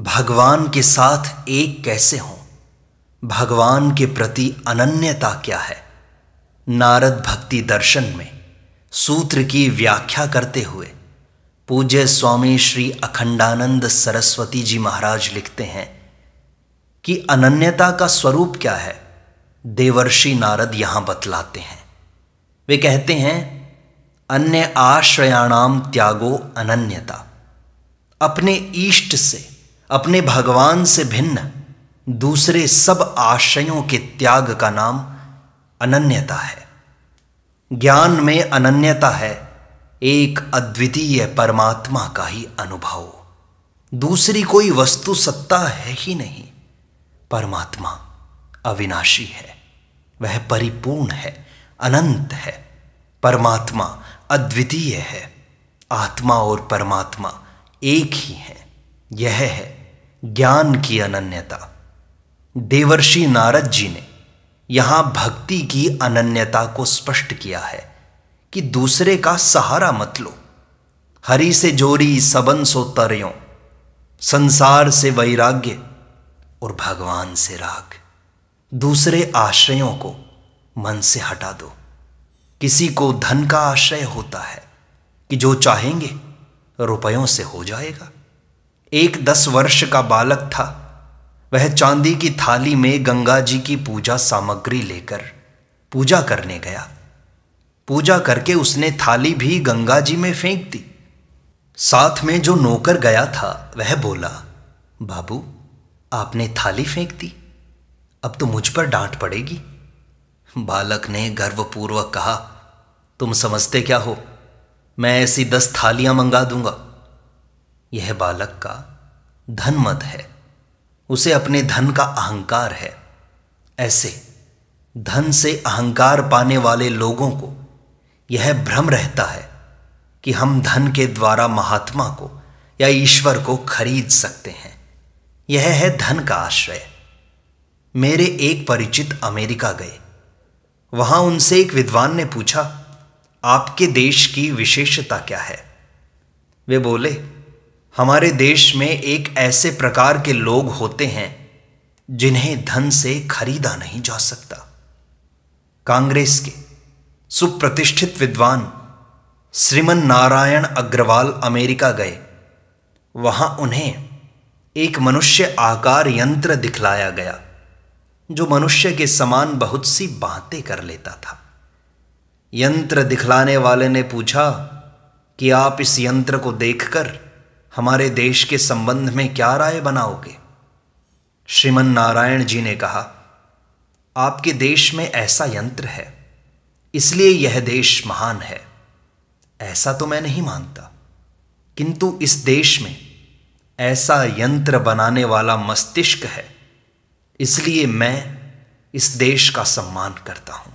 भगवान के साथ एक कैसे हो भगवान के प्रति अनन्यता क्या है नारद भक्ति दर्शन में सूत्र की व्याख्या करते हुए पूज्य स्वामी श्री अखंडानंद सरस्वती जी महाराज लिखते हैं कि अनन्यता का स्वरूप क्या है देवर्षि नारद यहां बतलाते हैं वे कहते हैं अन्य आश्रयाणाम त्यागो अनन्यता अपने इष्ट से अपने भगवान से भिन्न दूसरे सब आशयों के त्याग का नाम अनन्यता है ज्ञान में अनन्यता है एक अद्वितीय परमात्मा का ही अनुभव दूसरी कोई वस्तु सत्ता है ही नहीं परमात्मा अविनाशी है वह परिपूर्ण है अनंत है परमात्मा अद्वितीय है आत्मा और परमात्मा एक ही है यह है ज्ञान की अनन्यता देवर्षि नारद जी ने यहां भक्ति की अनन्यता को स्पष्ट किया है कि दूसरे का सहारा मत लो हरि से जोरी सबन सो तरयों संसार से वैराग्य और भगवान से राग दूसरे आश्रयों को मन से हटा दो किसी को धन का आश्रय होता है कि जो चाहेंगे रुपयों से हो जाएगा एक दस वर्ष का बालक था वह चांदी की थाली में गंगा जी की पूजा सामग्री लेकर पूजा करने गया पूजा करके उसने थाली भी गंगा जी में फेंक दी साथ में जो नौकर गया था वह बोला बाबू आपने थाली फेंक दी अब तो मुझ पर डांट पड़ेगी बालक ने गर्वपूर्वक कहा तुम समझते क्या हो मैं ऐसी दस थालियां मंगा दूंगा यह बालक का धन मत है उसे अपने धन का अहंकार है ऐसे धन से अहंकार पाने वाले लोगों को यह भ्रम रहता है कि हम धन के द्वारा महात्मा को या ईश्वर को खरीद सकते हैं यह है धन का आश्रय मेरे एक परिचित अमेरिका गए वहां उनसे एक विद्वान ने पूछा आपके देश की विशेषता क्या है वे बोले हमारे देश में एक ऐसे प्रकार के लोग होते हैं जिन्हें धन से खरीदा नहीं जा सकता कांग्रेस के सुप्रतिष्ठित विद्वान श्रीमन नारायण अग्रवाल अमेरिका गए वहां उन्हें एक मनुष्य आकार यंत्र दिखलाया गया जो मनुष्य के समान बहुत सी बातें कर लेता था यंत्र दिखलाने वाले ने पूछा कि आप इस यंत्र को देखकर हमारे देश के संबंध में क्या राय बनाओगे श्रीमन नारायण जी ने कहा आपके देश में ऐसा यंत्र है इसलिए यह देश महान है ऐसा तो मैं नहीं मानता किंतु इस देश में ऐसा यंत्र बनाने वाला मस्तिष्क है इसलिए मैं इस देश का सम्मान करता हूं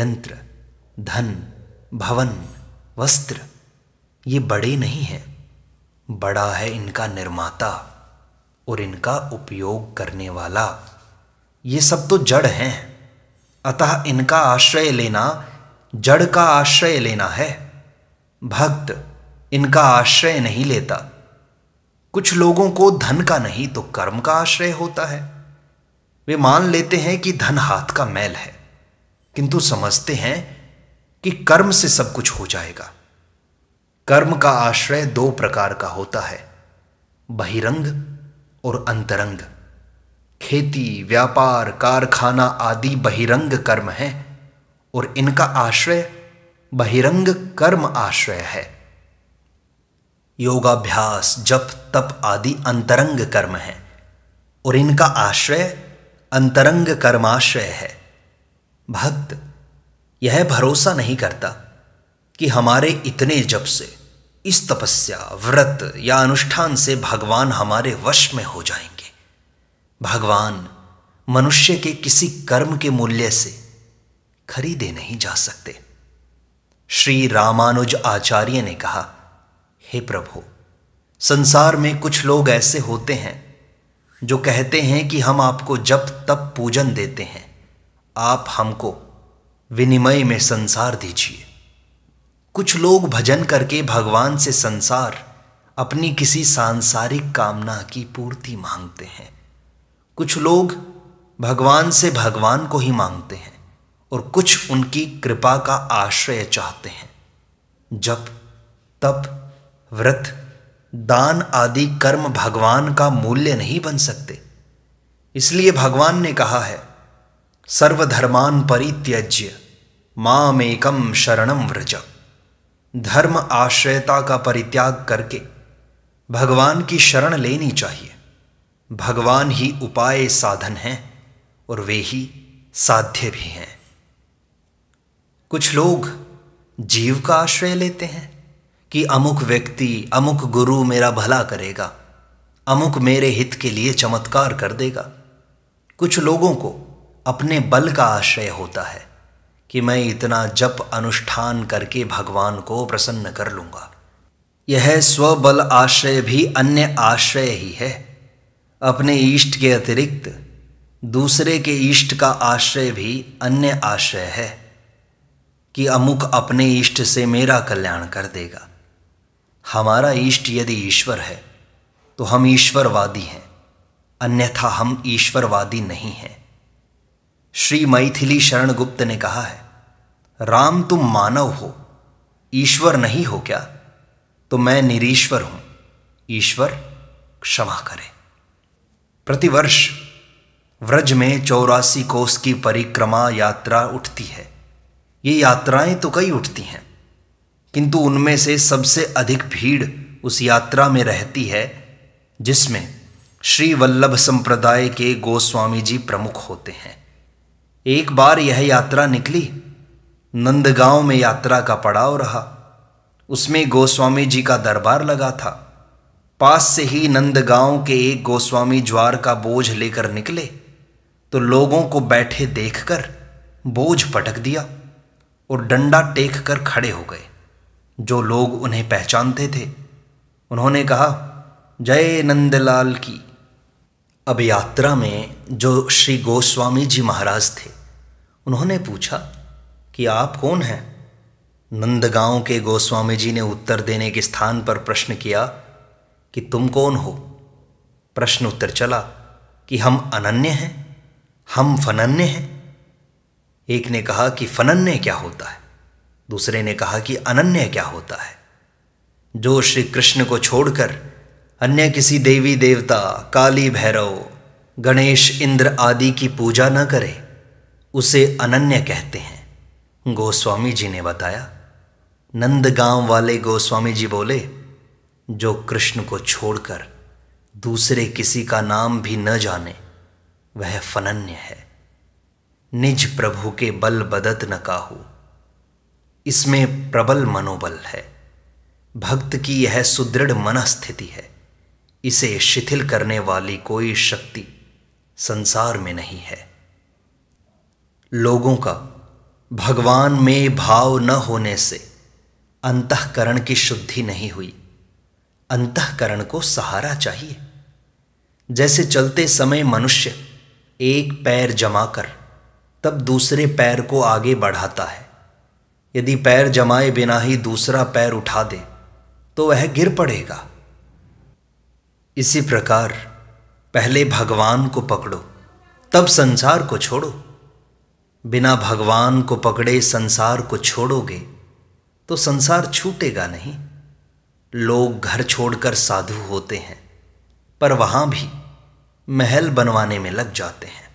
यंत्र धन भवन वस्त्र ये बड़े नहीं हैं बड़ा है इनका निर्माता और इनका उपयोग करने वाला ये सब तो जड़ हैं अतः इनका आश्रय लेना जड़ का आश्रय लेना है भक्त इनका आश्रय नहीं लेता कुछ लोगों को धन का नहीं तो कर्म का आश्रय होता है वे मान लेते हैं कि धन हाथ का मैल है किंतु समझते हैं कि कर्म से सब कुछ हो जाएगा कर्म का आश्रय दो प्रकार का होता है बहिरंग और अंतरंग खेती व्यापार कारखाना आदि बहिरंग कर्म हैं और इनका आश्रय बहिरंग कर्म आश्रय है योगाभ्यास जप तप आदि अंतरंग कर्म हैं और इनका आश्रय अंतरंग कर्माश्रय है भक्त यह भरोसा नहीं करता कि हमारे इतने जप से इस तपस्या व्रत या अनुष्ठान से भगवान हमारे वश में हो जाएंगे भगवान मनुष्य के किसी कर्म के मूल्य से खरीदे नहीं जा सकते श्री रामानुज आचार्य ने कहा हे प्रभु संसार में कुछ लोग ऐसे होते हैं जो कहते हैं कि हम आपको जब तब पूजन देते हैं आप हमको विनिमय में संसार दीजिए कुछ लोग भजन करके भगवान से संसार अपनी किसी सांसारिक कामना की पूर्ति मांगते हैं कुछ लोग भगवान से भगवान को ही मांगते हैं और कुछ उनकी कृपा का आश्रय चाहते हैं जप तप व्रत दान आदि कर्म भगवान का मूल्य नहीं बन सकते इसलिए भगवान ने कहा है सर्वधर्मान परित्यज्य मामेकम शरणम व्रजक धर्म आश्रयता का परित्याग करके भगवान की शरण लेनी चाहिए भगवान ही उपाय साधन हैं और वे ही साध्य भी हैं कुछ लोग जीव का आश्रय लेते हैं कि अमुक व्यक्ति अमुक गुरु मेरा भला करेगा अमुक मेरे हित के लिए चमत्कार कर देगा कुछ लोगों को अपने बल का आश्रय होता है कि मैं इतना जप अनुष्ठान करके भगवान को प्रसन्न कर लूँगा यह स्वबल आश्रय भी अन्य आश्रय ही है अपने इष्ट के अतिरिक्त दूसरे के इष्ट का आश्रय भी अन्य आश्रय है कि अमुक अपने इष्ट से मेरा कल्याण कर देगा हमारा इष्ट यदि ईश्वर है तो हम ईश्वरवादी हैं अन्यथा हम ईश्वरवादी नहीं हैं श्री मैथिली शरण गुप्त ने कहा है राम तुम मानव हो ईश्वर नहीं हो क्या तो मैं निरीश्वर हूं ईश्वर क्षमा करे प्रतिवर्ष व्रज में चौरासी कोस की परिक्रमा यात्रा उठती है ये यात्राएं तो कई उठती हैं किंतु उनमें से सबसे अधिक भीड़ उस यात्रा में रहती है जिसमें श्री वल्लभ संप्रदाय के गोस्वामी जी प्रमुख होते हैं एक बार यह यात्रा निकली नंदगांव में यात्रा का पड़ाव रहा उसमें गोस्वामी जी का दरबार लगा था पास से ही नंदगांव के एक गोस्वामी ज्वार का बोझ लेकर निकले तो लोगों को बैठे देखकर बोझ पटक दिया और डंडा टेक कर खड़े हो गए जो लोग उन्हें पहचानते थे उन्होंने कहा जय नंदलाल की अब यात्रा में जो श्री गोस्वामी जी महाराज थे उन्होंने पूछा कि आप कौन हैं नंदगांव के गोस्वामी जी ने उत्तर देने के स्थान पर प्रश्न किया कि तुम कौन हो प्रश्न उत्तर चला कि हम अनन्य हैं हम फनन्य हैं एक ने कहा कि फनन्य क्या होता है दूसरे ने कहा कि अनन्य क्या होता है जो श्री कृष्ण को छोड़कर अन्य किसी देवी देवता काली भैरव गणेश इंद्र आदि की पूजा न करे उसे अनन्य कहते हैं गोस्वामी जी ने बताया नंदगांव वाले गोस्वामी जी बोले जो कृष्ण को छोड़कर दूसरे किसी का नाम भी न जाने वह फनन्य है निज प्रभु के बल बदत न काहू इसमें प्रबल मनोबल है भक्त की यह सुदृढ़ मनस्थिति है इसे शिथिल करने वाली कोई शक्ति संसार में नहीं है लोगों का भगवान में भाव न होने से अंतकरण की शुद्धि नहीं हुई अंतकरण को सहारा चाहिए जैसे चलते समय मनुष्य एक पैर जमाकर तब दूसरे पैर को आगे बढ़ाता है यदि पैर जमाए बिना ही दूसरा पैर उठा दे तो वह गिर पड़ेगा इसी प्रकार पहले भगवान को पकड़ो तब संसार को छोड़ो बिना भगवान को पकड़े संसार को छोड़ोगे तो संसार छूटेगा नहीं लोग घर छोड़कर साधु होते हैं पर वहां भी महल बनवाने में लग जाते हैं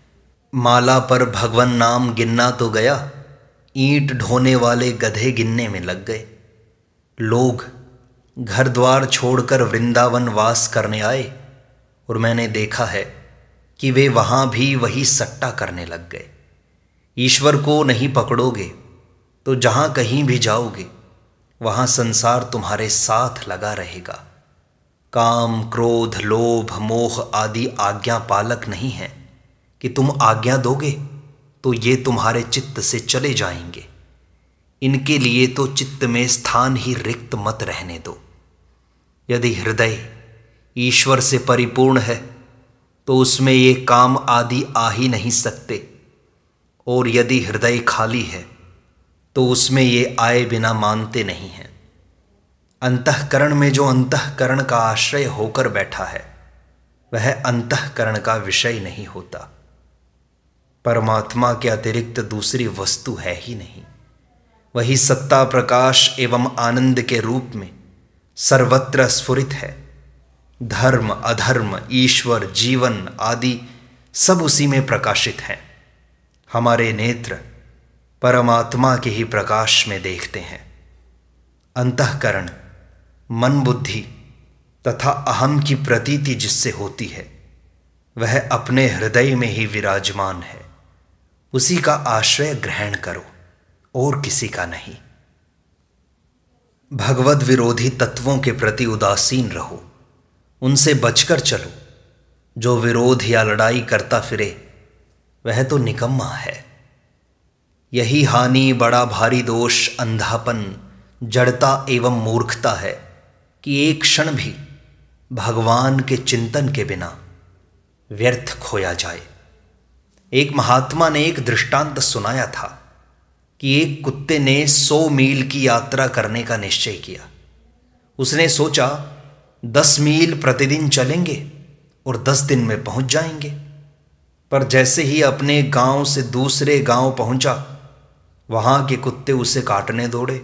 माला पर भगवान नाम गिनना तो गया ईंट ढोने वाले गधे गिनने में लग गए लोग घर द्वार छोड़कर वृंदावन वास करने आए और मैंने देखा है कि वे वहाँ भी वही सट्टा करने लग गए ईश्वर को नहीं पकड़ोगे तो जहाँ कहीं भी जाओगे वहाँ संसार तुम्हारे साथ लगा रहेगा काम क्रोध लोभ मोह आदि आज्ञा पालक नहीं है कि तुम आज्ञा दोगे तो ये तुम्हारे चित्त से चले जाएंगे इनके लिए तो चित्त में स्थान ही रिक्त मत रहने दो यदि हृदय ईश्वर से परिपूर्ण है तो उसमें ये काम आदि आ ही नहीं सकते और यदि हृदय खाली है तो उसमें ये आए बिना मानते नहीं हैं अंतकरण में जो अंतकरण का आश्रय होकर बैठा है वह अंतकरण का विषय नहीं होता परमात्मा के अतिरिक्त दूसरी वस्तु है ही नहीं वही सत्ता प्रकाश एवं आनंद के रूप में सर्वत्र स्फुरित है धर्म अधर्म ईश्वर जीवन आदि सब उसी में प्रकाशित हैं हमारे नेत्र परमात्मा के ही प्रकाश में देखते हैं अंतकरण मन बुद्धि तथा अहम की प्रतीति जिससे होती है वह अपने हृदय में ही विराजमान है उसी का आश्रय ग्रहण करो और किसी का नहीं भगवत विरोधी तत्वों के प्रति उदासीन रहो उनसे बचकर चलो जो विरोध या लड़ाई करता फिरे वह तो निकम्मा है यही हानि बड़ा भारी दोष अंधापन जड़ता एवं मूर्खता है कि एक क्षण भी भगवान के चिंतन के बिना व्यर्थ खोया जाए एक महात्मा ने एक दृष्टांत सुनाया था कि एक कुत्ते ने सौ मील की यात्रा करने का निश्चय किया उसने सोचा दस मील प्रतिदिन चलेंगे और दस दिन में पहुंच जाएंगे पर जैसे ही अपने गांव से दूसरे गांव पहुंचा वहां के कुत्ते उसे काटने दौड़े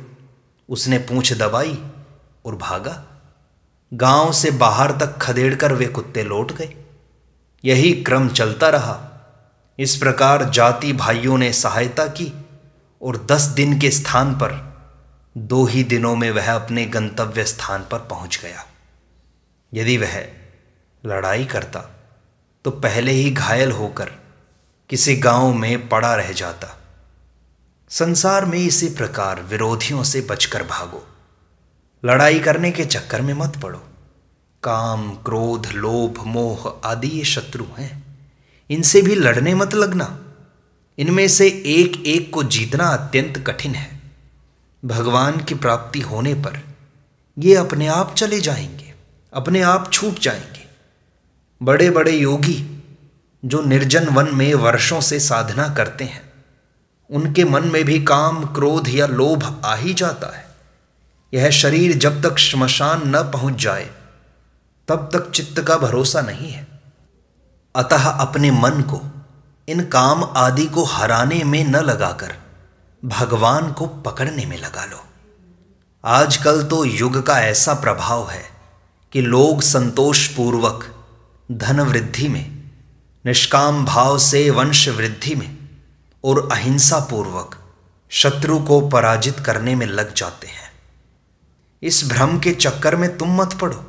उसने पूछ दबाई और भागा गांव से बाहर तक खदेड़कर वे कुत्ते लौट गए यही क्रम चलता रहा इस प्रकार जाति भाइयों ने सहायता की और दस दिन के स्थान पर दो ही दिनों में वह अपने गंतव्य स्थान पर पहुंच गया यदि वह लड़ाई करता तो पहले ही घायल होकर किसी गांव में पड़ा रह जाता संसार में इसी प्रकार विरोधियों से बचकर भागो लड़ाई करने के चक्कर में मत पड़ो काम क्रोध लोभ मोह आदि ये शत्रु हैं इनसे भी लड़ने मत लगना इनमें से एक एक को जीतना अत्यंत कठिन है भगवान की प्राप्ति होने पर ये अपने आप चले जाएंगे अपने आप छूट जाएंगे बड़े बड़े योगी जो निर्जन वन में वर्षों से साधना करते हैं उनके मन में भी काम क्रोध या लोभ आ ही जाता है यह शरीर जब तक श्मशान न पहुंच जाए तब तक चित्त का भरोसा नहीं है अतः अपने मन को इन काम आदि को हराने में न लगाकर भगवान को पकड़ने में लगा लो आजकल तो युग का ऐसा प्रभाव है कि लोग संतोष पूर्वक धन वृद्धि में निष्काम भाव से वंश वृद्धि में और अहिंसा पूर्वक शत्रु को पराजित करने में लग जाते हैं इस भ्रम के चक्कर में तुम मत पड़ो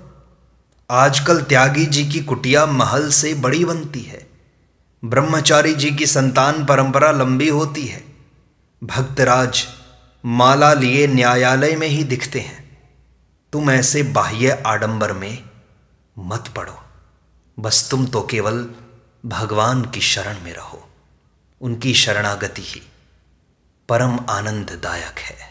आजकल त्यागी जी की कुटिया महल से बड़ी बनती है ब्रह्मचारी जी की संतान परंपरा लंबी होती है भक्तराज माला लिए न्यायालय में ही दिखते हैं तुम ऐसे बाह्य आडंबर में मत पड़ो बस तुम तो केवल भगवान की शरण में रहो उनकी शरणागति ही परम आनंददायक है